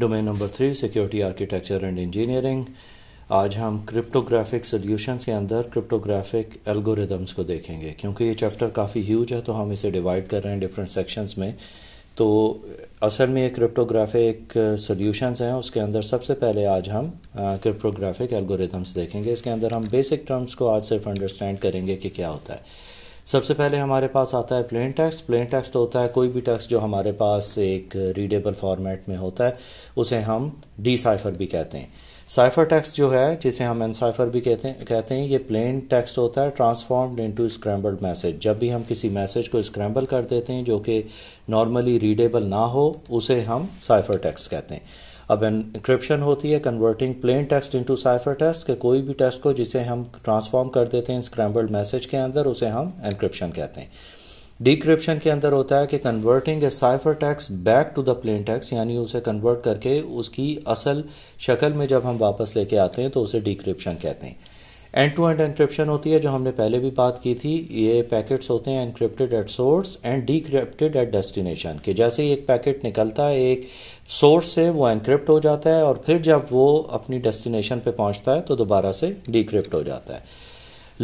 Domain number three security architecture and engineering आज हम cryptographic solutions के अंदर क्रिप्टोग्राफिक एल्गोरिदम्स को देखेंगे क्योंकि ये चैप्टर काफ़ी ह्यूज है तो हम इसे डिवाइड कर रहे हैं डिफरेंट सेक्शंस में तो असल में ये क्रिप्टोग्राफिक सॉल्यूशंस हैं उसके अंदर सबसे पहले आज हम क्रिप्टोग्राफिक एल्गोरिदम्स देखेंगे इसके अंदर हम बेसिक टर्म्स को आज सिर्फ अंडरस्टैंड करेंगे कि क्या होता है सबसे पहले हमारे पास आता है प्लेन टेक्स्ट प्लेन टेक्स्ट होता है कोई भी टेक्स्ट जो हमारे पास एक रीडेबल फॉर्मेट में होता है उसे हम डी साइफर भी कहते हैं साइफर टेक्स्ट जो है जिसे हम एनसाइफर भी कहते हैं कहते हैं ये प्लेन टेक्स्ट होता है ट्रांसफॉर्म्ड इनटू स्क्रैम्बल्ड मैसेज जब भी हम किसी मैसेज को स्क्रैम्बल कर देते हैं जो कि नॉर्मली रीडेबल ना हो उसे हम साइफर टेक्स्ट कहते हैं अब इंक्रिप्शन होती है converting plain text into cipher text के कोई भी टेक्स्ट को जिसे हम ट्रांसफॉर्म कर देते हैं स्क्रैम्बल्ड मैसेज के अंदर उसे हम इंक्रिप्शन कहते हैं डिक्रिप्शन के अंदर होता है कि converting a cipher text back to the plain text यानी उसे कन्वर्ट करके उसकी असल शक्ल में जब हम वापस लेके आते हैं तो उसे डिक्रिप्शन कहते हैं एंड टू एंड एनक्रिप्शन होती है जो हमने पहले भी बात की थी ये पैकेट्स होते हैं encrypted at source and decrypted at destination कि जैसे ही एक पैकेट निकलता है एक सोर्स से वो एनक्रिप्ट हो जाता है और फिर जब वो अपनी डेस्टिनेशन पे पहुंचता है तो दोबारा से डिक्रिप्ट हो जाता है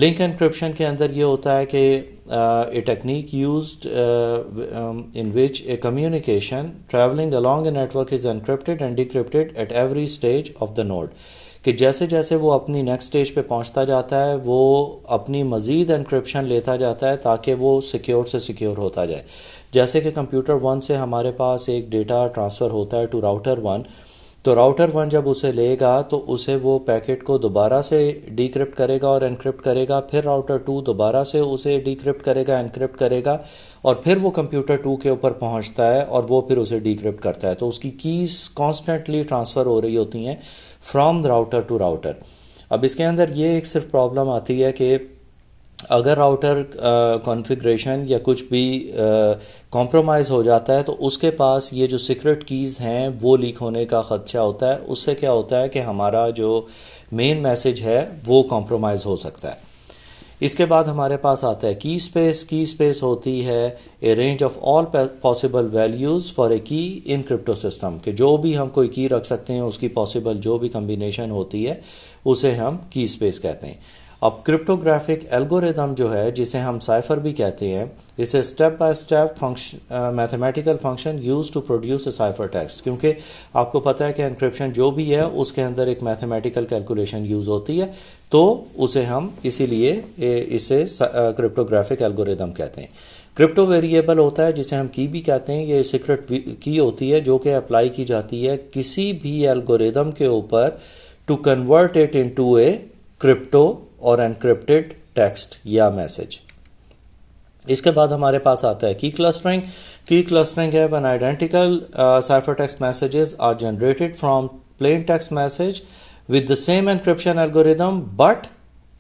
लिंक एनक्रिप्शन के अंदर ये होता है कि a technique use in which a communication travelling along a network is encrypted and decrypted at every stage of the node कि जैसे जैसे वो अपनी नेक्स्ट स्टेज पे पहुंचता जाता है वो अपनी मज़ीद इनक्रिप्शन लेता जाता है ताकि वो सिक्योर से सिक्योर होता जाए जैसे कि कंप्यूटर वन से हमारे पास एक डेटा ट्रांसफ़र होता है टू राउटर वन तो राउटर वन जब उसे लेगा तो उसे वो पैकेट को दोबारा से डिक्रिप्ट करेगा और इनक्रिप्ट करेगा फिर राउटर टू दोबारा से उसे डिक्रिप्ट करेगा इनक्रिप्ट करेगा और फिर वो कंप्यूटर टू के ऊपर पहुंचता है और वो फिर उसे डिक्रिप्ट करता है तो उसकी कीज़ कॉन्स्टेंटली ट्रांसफ़र हो रही होती हैं फ्रॉम राउटर टू राउटर अब इसके अंदर ये एक सिर्फ प्रॉब्लम आती है कि अगर राउटर कॉन्फ़िगरेशन या कुछ भी कॉम्प्रोमाइज़ हो जाता है तो उसके पास ये जो सीक्रेट कीज़ हैं वो लीक होने का ख़दशा होता है उससे क्या होता है कि हमारा जो मेन मैसेज है वो कॉम्प्रोमाइज़ हो सकता है इसके बाद हमारे पास आता है की स्पेस की स्पेस होती है a range of all possible values for a key in crypto system के जो भी हम कोई की रख सकते हैं उसकी पॉसिबल जो भी कम्बिनेशन होती है उसे हम की स्पेस कहते हैं अब क्रिप्टोग्राफिक एल्गोरिदम जो है जिसे हम साइफर भी कहते हैं इसे step by step function mathematical function use to produce cipher text क्योंकि आपको पता है कि इंक्रिप्शन जो भी है उसके अंदर एक मैथमेटिकल कैलकुलेशन यूज होती है तो उसे हम इसीलिए इसे क्रिप्टोग्राफिक एल्गोरिदम कहते हैं क्रिप्टो वेरिएबल होता है जिसे हम की भी कहते हैं ये सीक्रेट की होती है जो कि अप्लाई की जाती है किसी भी एल्गोरिदम के ऊपर to convert it into a crypto और एनक्रिप्टेड टेक्स्ट या मैसेज इसके बाद हमारे पास आता है की क्लस्टरिंग की क्लस्टरिंग है one identical cipher text messages are generated from plain text message with the same encryption algorithm but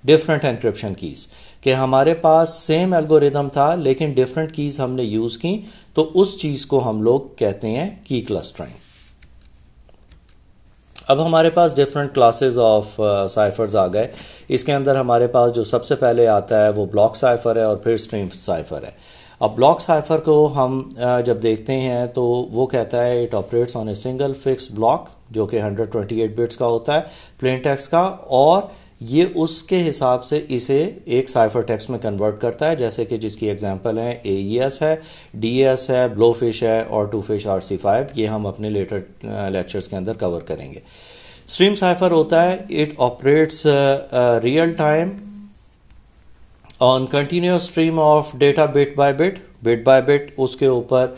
different encryption keys कि हमारे पास सेम एल्गोरिदम था लेकिन डिफरेंट कीज़ हमने यूज़ की तो उस चीज़ को हम लोग कहते हैं की क्लस्टरिंग अब हमारे पास डिफरेंट क्लासेस ऑफ साइफर्स आ गए इसके अंदर हमारे पास जो सबसे पहले आता है वो ब्लॉक साइफर है और फिर स्ट्रीम साइफर है अब ब्लॉक साइफर को हम uh, जब देखते हैं तो वो कहता है it operates on a single fix block जो कि 128 बिट्स का होता है प्लेन टेक्स का और ये उसके हिसाब से इसे एक साइफर टेक्स में कन्वर्ट करता है जैसे कि जिसकी एग्जांपल है ए e है डी e है ब्लो फिश है और Twofish R C five ये हम अपने लेटर लेक्चर्स uh, के अंदर कवर करेंगे स्ट्रीम साइफर होता है it operates real time on continuous stream of data bit by bit bit by bit उसके ऊपर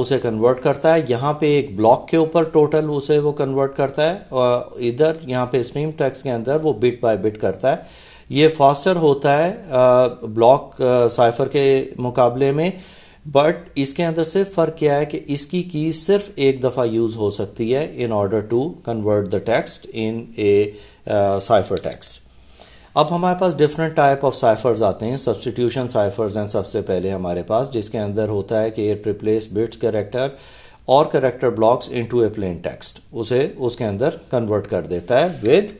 उसे कन्वर्ट करता है यहाँ पे एक ब्लॉक के ऊपर टोटल उसे वो कन्वर्ट करता है और इधर यहाँ पे स्ट्रीम टैक्स के अंदर वो बिट बाय बिट करता है ये फास्टर होता है ब्लॉक साइफर के मुकाबले में बट इसके अंदर से फ़र्क क्या है कि इसकी की सिर्फ एक दफ़ा यूज़ हो सकती है in order to convert the text in a cipher text अब हमारे पास डिफरेंट टाइप ऑफ साइफर्स आते हैं सब्सटीट्यूशन साइफर्स हैं सबसे पहले हमारे पास जिसके अंदर होता है कि इट रिप्लेस बिट्स करेक्टर और character blocks into a plain text उसे उसके अंदर कन्वर्ट कर देता है विद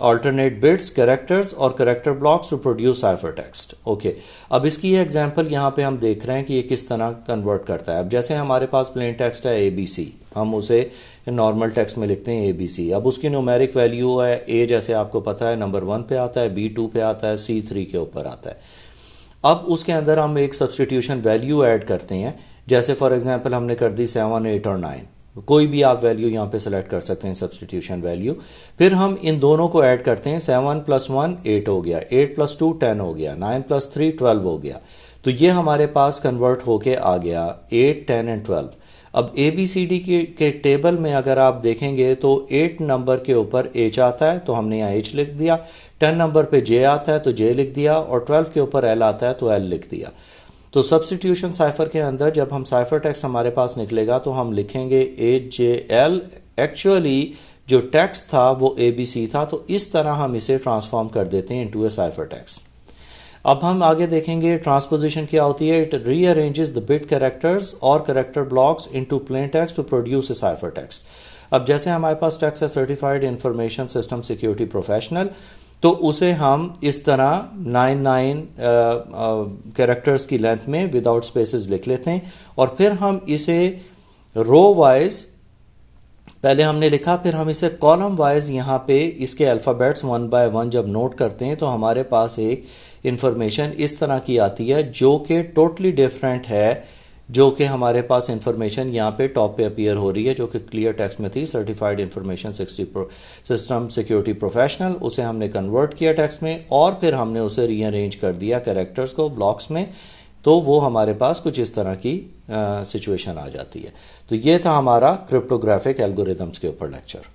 alternate bits characters और character blocks to produce ciphertext okay okay. अब इसकी ये एग्जांपल यहाँ पे हम देख रहे हैं कि ये किस तरह कन्वर्ट करता है अब जैसे हमारे पास प्लेन टेक्स्ट है ए बी सी हम उसे नॉर्मल टेक्स्ट में लिखते हैं ए बी सी अब उसकी नोमेरिक वैल्यू है ए जैसे आपको पता है नंबर वन पे आता है बी टू पे आता है सी थ्री के ऊपर आता है अब उसके अंदर हम एक सब्सटीट्यूशन वैल्यू एड करते हैं जैसे फॉर एग्जाम्पल हमने कर दी सेवन एट और नाइन कोई भी आप वैल्यू यहाँ पे सेलेक्ट कर सकते हैं सब्सटीट्यूशन वैल्यू फिर हम इन दोनों को ऐड करते हैं सेवन प्लस वन एट हो गया एट प्लस टू टेन हो गया नाइन प्लस थ्री ट्वेल्व हो गया तो ये हमारे पास कन्वर्ट होके आ गया एट टेन एंड ट्वेल्व अब ए बी सी डी के, के टेबल में अगर आप देखेंगे तो एट नंबर के ऊपर एच आता है तो हमने यहाँ एच लिख दिया टेन नंबर पे जे आता है तो जे लिख दिया और ट्वेल्व के ऊपर एल आता है तो एल लिख दिया तो सब्सटीट्यूशन साइफर के अंदर जब हम साइफर टेक्स्ट हमारे पास निकलेगा तो हम लिखेंगे ए जे एल एक्चुअली जो टेक्स्ट था वो ए बी सी था तो इस तरह हम इसे ट्रांसफॉर्म कर देते हैं इनटू ए साइफर टेक्स्ट अब हम आगे देखेंगे ट्रांसपोजिशन क्या होती है it rearranges the bit characters और character blocks into plain text to produce a cipher text अब जैसे हमारे पास टेक्स्ट है certified information system security professional तो उसे हम इस तरह नाइन नाइन कैरेक्टर्स की लेंथ में विदाउट स्पेसेस लिख लेते हैं और फिर हम इसे रो वाइज पहले हमने लिखा फिर हम इसे कॉलम वाइज यहाँ पे इसके अल्फ़ाबेट्स वन बाय वन जब नोट करते हैं तो हमारे पास एक इन्फॉर्मेशन इस तरह की आती है जो कि टोटली डिफरेंट है जो कि हमारे पास इंफॉर्मेशन यहाँ पे टॉप पे अपीयर हो रही है जो कि क्लियर टेक्स्ट में थी certified information system security professional उसे हमने कन्वर्ट किया टेक्स्ट में और फिर हमने उसे रीअरेंज कर दिया कैरेक्टर्स को ब्लॉक्स में तो वो हमारे पास कुछ इस तरह की सिचुएशन आ जाती है तो ये था हमारा क्रिप्टोग्राफिक एल्गोरिदम्स के ऊपर लेक्चर